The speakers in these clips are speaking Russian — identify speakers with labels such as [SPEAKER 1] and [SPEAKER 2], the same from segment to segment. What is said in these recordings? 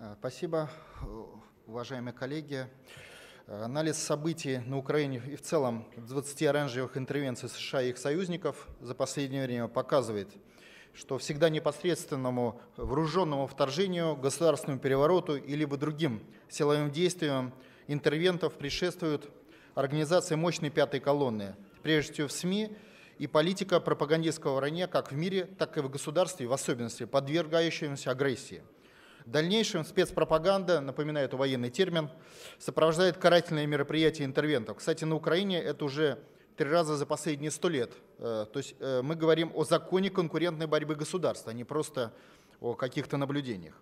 [SPEAKER 1] Э, спасибо, э, уважаемые коллеги. Э, анализ событий на Украине и в целом 20 оранжевых интервенций США и их союзников за последнее время показывает, что всегда непосредственному вооруженному вторжению, государственному перевороту или другим силовым действиям интервентов предшествуют организации мощной пятой колонны, прежде всего в СМИ и политика пропагандистского вранья как в мире, так и в государстве, в особенности подвергающемся агрессии – в дальнейшем спецпропаганда, напоминаю, это военный термин, сопровождает карательные мероприятия интервентов. Кстати, на Украине это уже три раза за последние сто лет. Э, то есть э, мы говорим о законе конкурентной борьбы государства, а не просто о каких-то наблюдениях.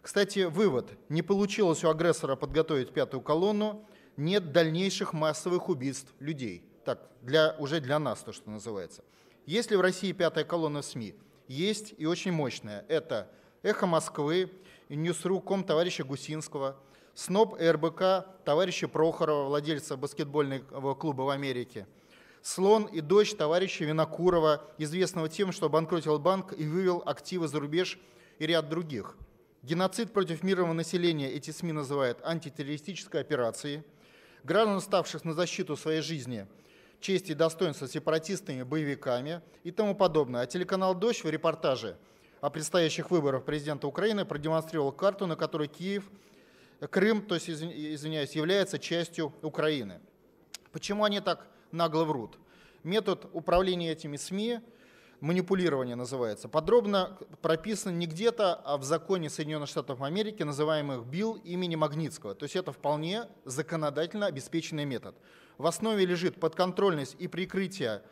[SPEAKER 1] Кстати, вывод. Не получилось у агрессора подготовить пятую колонну, нет дальнейших массовых убийств людей. Так, для, уже для нас то, что называется. Есть ли в России пятая колонна в СМИ? Есть и очень мощная. Это «Эхо Москвы», «Ньюсру.ком» товарища Гусинского, СНОП РБК товарища Прохорова, владельца баскетбольного клуба в Америке, «Слон и дочь» товарища Винокурова, известного тем, что обанкротил банк и вывел активы за рубеж и ряд других. Геноцид против мирного населения эти СМИ называют антитеррористической операцией. Граждан, ставших на защиту своей жизни, чести и достоинства сепаратистами, боевиками и тому подобное. А телеканал «Дождь» в репортаже – о предстоящих выборах президента Украины продемонстрировал карту, на которой Киев, Крым, то есть, извиняюсь, является частью Украины. Почему они так нагло врут? Метод управления этими СМИ, манипулирование называется, подробно прописан не где-то, а в законе Соединенных Штатов Америки, называемых БИЛ имени Магнитского. То есть это вполне законодательно обеспеченный метод. В основе лежит подконтрольность и прикрытие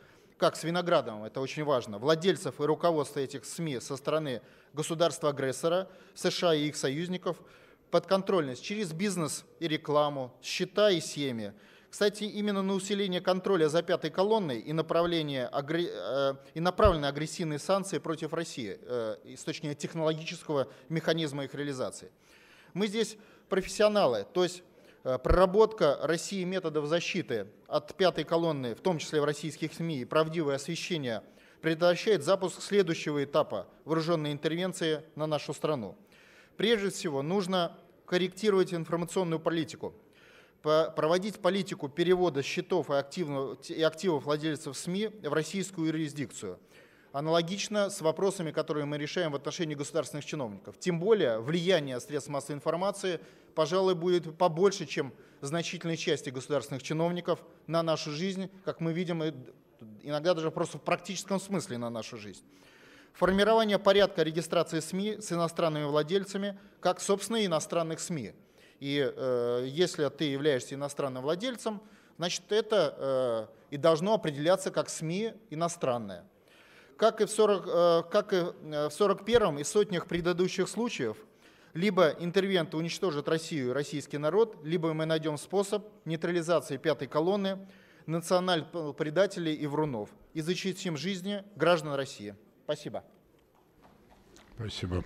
[SPEAKER 1] как с виноградом, это очень важно, владельцев и руководства этих СМИ со стороны государства-агрессора, США и их союзников, подконтрольность через бизнес и рекламу, счета и семьи. Кстати, именно на усиление контроля за пятой колонной и, направление, агре, э, и направленные агрессивные санкции против России э, с точки зрения технологического механизма их реализации. Мы здесь профессионалы, то есть Э, проработка России методов защиты от пятой колонны, в том числе в российских СМИ, и правдивое освещение предотвращает запуск следующего этапа вооруженной интервенции на нашу страну. Прежде всего, нужно корректировать информационную политику, проводить политику перевода счетов и активов владельцев СМИ в российскую юрисдикцию – Аналогично с вопросами, которые мы решаем в отношении государственных чиновников. Тем более влияние средств массовой информации, пожалуй, будет побольше, чем значительной части государственных чиновников на нашу жизнь, как мы видим, иногда даже просто в практическом смысле на нашу жизнь. Формирование порядка регистрации СМИ с иностранными владельцами, как, собственно, иностранных СМИ. И э, если ты являешься иностранным владельцем, значит, это э, и должно определяться как СМИ иностранное. Как и в, 40, э, как и э, сотнях предыдущих случаев, либо интервенты уничтожат Россию и российский народ, либо мы найдем способ нейтрализации пятой колонны, националь-предателей и врунов и зачистим жизни граждан России. Спасибо. Спасибо.